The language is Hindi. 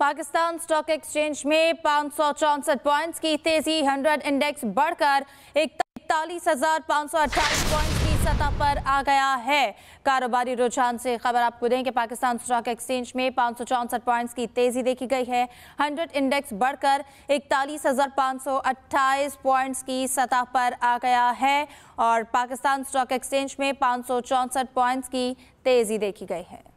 पाकिस्तान स्टॉक एक्सचेंज में पाँच सौ चौंसठ पॉइंट्स की तेजी हंड्रेड इंडेक्स बढ़कर इकतालीस हजार पाँच सौ अट्ठाईस पॉइंट्स की सतह पर आ गया है कारोबारी रुझान से खबर आपको दें कि पाकिस्तान स्टॉक एक्सचेंज में पाँच सौ चौंसठ पॉइंट्स की तेजी देखी गई है हंड्रेड इंडेक्स बढ़कर इकतालीस हजार पाँच सौ अट्ठाईस पॉइंट्स की सतह पर आ गया है और पाकिस्तान स्टॉक एक्सचेंज में पाँच सौ चौंसठ पॉइंट्स की तेजी देखी गई है